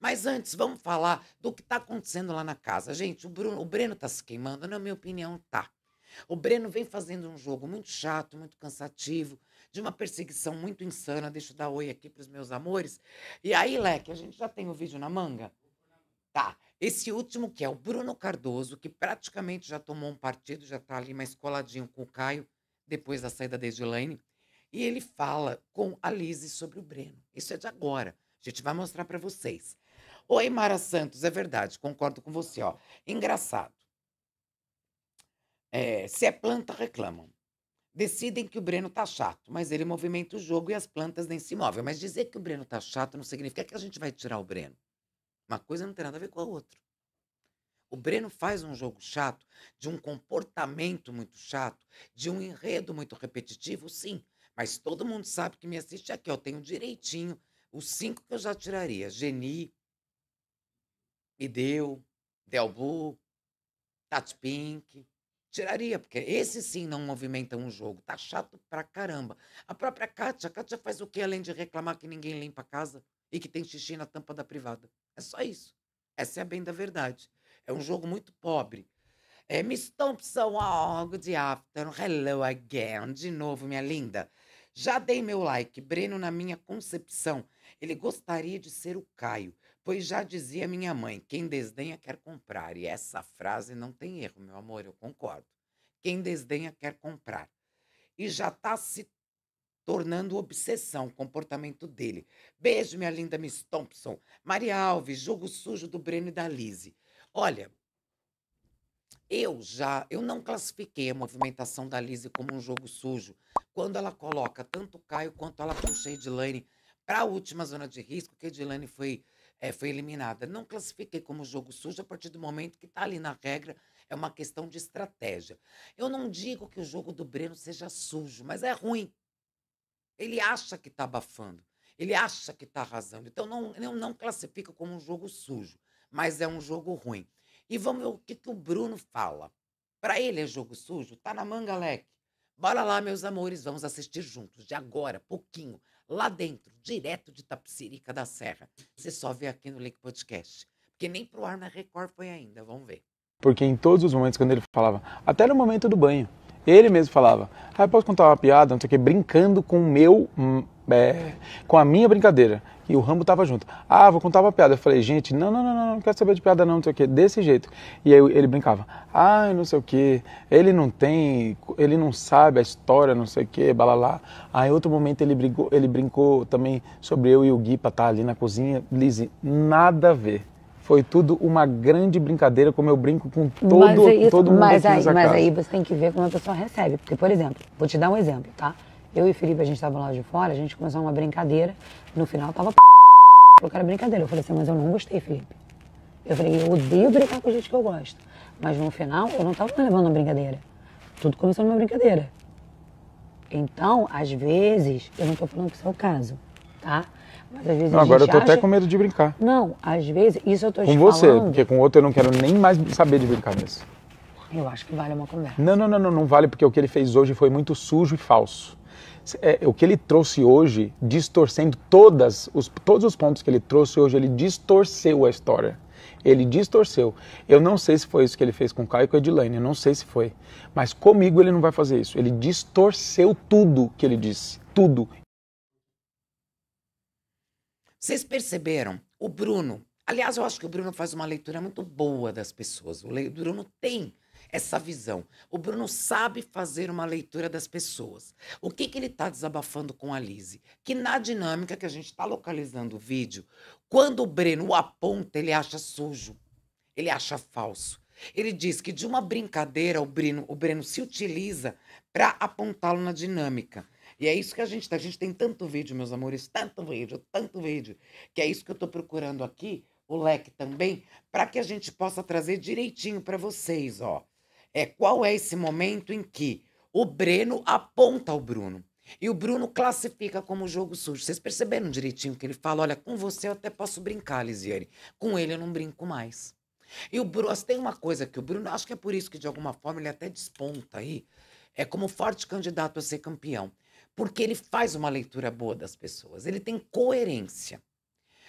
Mas antes, vamos falar do que está acontecendo lá na casa. Gente, o, Bruno, o Breno está se queimando, na minha opinião, tá. O Breno vem fazendo um jogo muito chato, muito cansativo, de uma perseguição muito insana. Deixa eu dar oi aqui para os meus amores. E aí, Leque, a gente já tem o vídeo na manga? Tá. Esse último que é o Bruno Cardoso, que praticamente já tomou um partido, já está ali mais coladinho com o Caio, depois da saída da Edilane. E ele fala com a Lise sobre o Breno. Isso é de agora. A gente vai mostrar para vocês. Oi, Mara Santos, é verdade, concordo com você. Ó. Engraçado. É, se é planta, reclamam. Decidem que o Breno tá chato, mas ele movimenta o jogo e as plantas nem se movem. Mas dizer que o Breno tá chato não significa que a gente vai tirar o Breno. Uma coisa não tem nada a ver com a outra. O Breno faz um jogo chato, de um comportamento muito chato, de um enredo muito repetitivo, sim. Mas todo mundo sabe que me assiste aqui, eu tenho direitinho os cinco que eu já tiraria: Geni, Ideu, Delbu, Tati Pink. Tiraria, porque esse sim não movimenta um jogo. Tá chato pra caramba. A própria Kátia, a Kátia faz o que além de reclamar que ninguém limpa a casa e que tem xixi na tampa da privada? É só isso. Essa é a bem da verdade. É um jogo muito pobre. É, Miss Thompson, oh, good afternoon, hello again. De novo, minha linda. Já dei meu like. Breno, na minha concepção, ele gostaria de ser o Caio. Pois já dizia minha mãe: quem desdenha quer comprar. E essa frase não tem erro, meu amor, eu concordo. Quem desdenha quer comprar. E já está se tornando obsessão o comportamento dele. Beijo, minha linda Miss Thompson. Maria Alves, jogo sujo do Breno e da Lise. Olha, eu já, eu não classifiquei a movimentação da Lise como um jogo sujo. Quando ela coloca tanto o Caio quanto ela puxa a Edilane para a última zona de risco, que a Edilane foi é, foi eliminada. Não classifiquei como jogo sujo a partir do momento que está ali na regra, é uma questão de estratégia. Eu não digo que o jogo do Breno seja sujo, mas é ruim. Ele acha que está abafando, ele acha que está arrasando. Então, não, eu não classifico como um jogo sujo, mas é um jogo ruim. E vamos ver o que, que o Bruno fala. Para ele é jogo sujo? Tá na manga, leque. Bora lá, meus amores, vamos assistir juntos, de agora, pouquinho, lá dentro, direto de Tapicirica da Serra. Você só vê aqui no Link Podcast. Porque nem pro ar na Record foi ainda, vamos ver. Porque em todos os momentos, quando ele falava, até no momento do banho, ele mesmo falava, ah, posso contar uma piada, não sei o que, brincando com o meu, hum, é, com a minha brincadeira. E o Rambo tava junto. Ah, vou contar uma piada. Eu falei, gente, não, não, não, não, não quero saber de piada não, não sei o quê. Desse jeito. E aí ele brincava, ah, não sei o quê, ele não tem, ele não sabe a história, não sei o quê, balalá. Aí outro momento ele, brincou, ele brincou também sobre eu e o Gui pra estar tá ali na cozinha. Lizzie, nada a ver foi tudo uma grande brincadeira, como eu brinco com todo, mas é isso, todo mundo mas aí, mas casa. aí você tem que ver como a pessoa recebe. Porque, por exemplo, vou te dar um exemplo, tá? Eu e Felipe, a gente tava lá de fora, a gente começou uma brincadeira. No final tava p. O brincadeira. Eu falei assim, mas eu não gostei, Felipe. Eu falei, eu odeio brincar com gente que eu gosto. Mas no final, eu não tava levando uma brincadeira. Tudo começou numa brincadeira. Então, às vezes, eu não tô falando que isso é o caso, tá? Mas às vezes não, agora eu tô acha... até com medo de brincar. Não, às vezes, isso eu tô com te você, falando. porque com outro eu não quero nem mais saber de brincar nisso. Eu acho que vale uma conversa. Não, não, não, não, não vale, porque o que ele fez hoje foi muito sujo e falso é, o que ele trouxe hoje, distorcendo todas os, todos os pontos que ele trouxe hoje, ele distorceu a história. Ele distorceu. Eu não sei se foi isso que ele fez com o Caio e com a eu não sei se foi. Mas comigo ele não vai fazer isso. Ele distorceu tudo que ele disse. Tudo. Vocês perceberam? O Bruno. Aliás, eu acho que o Bruno faz uma leitura muito boa das pessoas. O Bruno tem essa visão. O Bruno sabe fazer uma leitura das pessoas. O que, que ele está desabafando com a Lise? Que na dinâmica que a gente está localizando o vídeo, quando o Breno o aponta, ele acha sujo, ele acha falso. Ele diz que de uma brincadeira o Breno, o Breno se utiliza para apontá-lo na dinâmica. E é isso que a gente tá, A gente tem tanto vídeo, meus amores, tanto vídeo, tanto vídeo, que é isso que eu estou procurando aqui, o leque também, para que a gente possa trazer direitinho para vocês, ó é qual é esse momento em que o Breno aponta o Bruno. E o Bruno classifica como jogo sujo. Vocês perceberam direitinho que ele fala: olha, com você eu até posso brincar, Lisiane. Com ele eu não brinco mais. E o Bruno, assim, tem uma coisa que o Bruno, acho que é por isso que de alguma forma ele até desponta aí, é como forte candidato a ser campeão. Porque ele faz uma leitura boa das pessoas, ele tem coerência.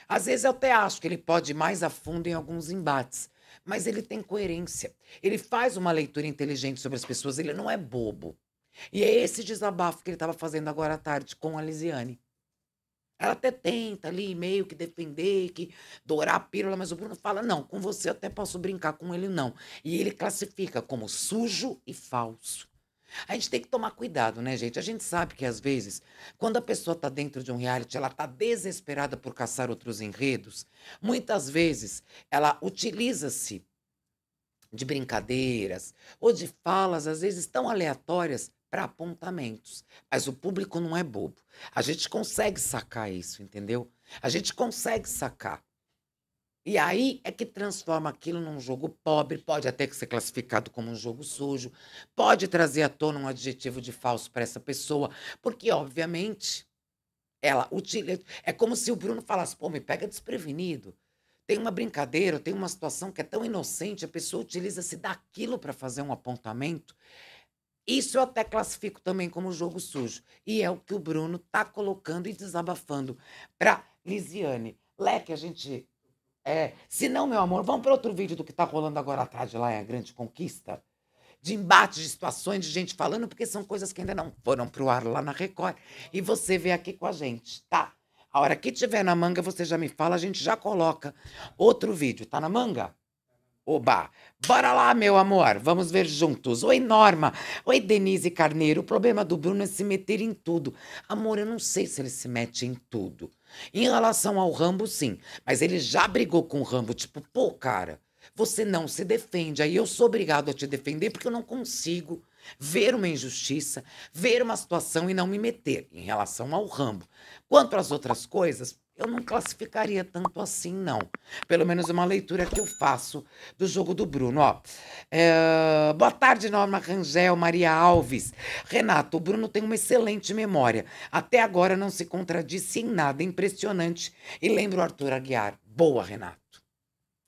Às vezes eu até acho que ele pode ir mais a fundo em alguns embates, mas ele tem coerência. Ele faz uma leitura inteligente sobre as pessoas, ele não é bobo. E é esse desabafo que ele estava fazendo agora à tarde com a Lisiane. Ela até tenta ali meio que defender, que dourar a pílula, mas o Bruno fala: não, com você eu até posso brincar, com ele não. E ele classifica como sujo e falso. A gente tem que tomar cuidado, né, gente? A gente sabe que às vezes, quando a pessoa está dentro de um reality, ela está desesperada por caçar outros enredos. Muitas vezes, ela utiliza-se de brincadeiras ou de falas, às vezes tão aleatórias, para apontamentos. Mas o público não é bobo. A gente consegue sacar isso, entendeu? A gente consegue sacar. E aí é que transforma aquilo num jogo pobre, pode até que ser classificado como um jogo sujo, pode trazer à tona um adjetivo de falso para essa pessoa, porque, obviamente, ela utiliza. É como se o Bruno falasse: pô, me pega desprevenido. Tem uma brincadeira, tem uma situação que é tão inocente, a pessoa utiliza-se daquilo para fazer um apontamento. Isso eu até classifico também como jogo sujo. E é o que o Bruno está colocando e desabafando. Para Lisiane, Leque, a gente é, se não, meu amor, vamos para outro vídeo do que está rolando agora atrás de lá, é a grande conquista. De embate, de situações, de gente falando, porque são coisas que ainda não foram para o ar lá na Record. E você vê aqui com a gente, tá? A hora que tiver na manga, você já me fala, a gente já coloca outro vídeo. Tá na manga? Oba! Bora lá, meu amor! Vamos ver juntos. Oi, Norma! Oi, Denise Carneiro. O problema do Bruno é se meter em tudo. Amor, eu não sei se ele se mete em tudo. Em relação ao Rambo, sim. Mas ele já brigou com o Rambo, tipo, pô, cara, você não se defende. Aí eu sou obrigado a te defender porque eu não consigo ver uma injustiça, ver uma situação e não me meter em relação ao Rambo. Quanto às outras coisas, eu não classificaria tanto assim, não. Pelo menos é uma leitura que eu faço do jogo do Bruno. Ó, é... Boa tarde, Norma Rangel, Maria Alves. Renato, o Bruno tem uma excelente memória. Até agora não se contradisse em nada. Impressionante. E lembro o Arthur Aguiar. Boa, Renato.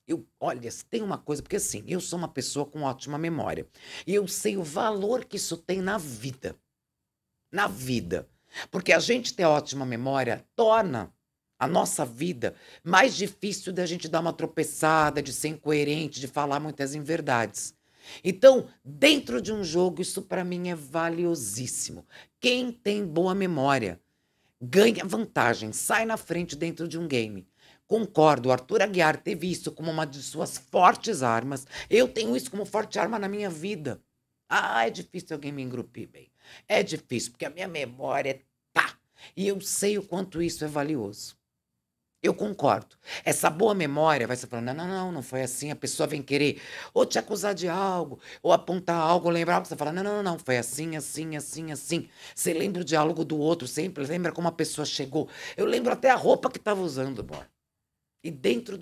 Eu, olha, tem uma coisa, porque assim, eu sou uma pessoa com ótima memória. E eu sei o valor que isso tem na vida. Na vida. Porque a gente ter ótima memória torna a nossa vida, mais difícil da gente dar uma tropeçada, de ser incoerente, de falar muitas inverdades. Então, dentro de um jogo, isso para mim é valiosíssimo. Quem tem boa memória ganha vantagem, sai na frente dentro de um game. Concordo, Arthur Aguiar teve isso como uma de suas fortes armas. Eu tenho isso como forte arma na minha vida. Ah, é difícil alguém me engrupir bem. É difícil, porque a minha memória tá. E eu sei o quanto isso é valioso. Eu concordo. Essa boa memória vai se falando, não, não, não, não foi assim. A pessoa vem querer ou te acusar de algo, ou apontar algo, lembrar algo. Você fala, não, não, não, foi assim, assim, assim, assim. Você lembra o diálogo do outro sempre, lembra como a pessoa chegou. Eu lembro até a roupa que estava usando, amor. E dentro do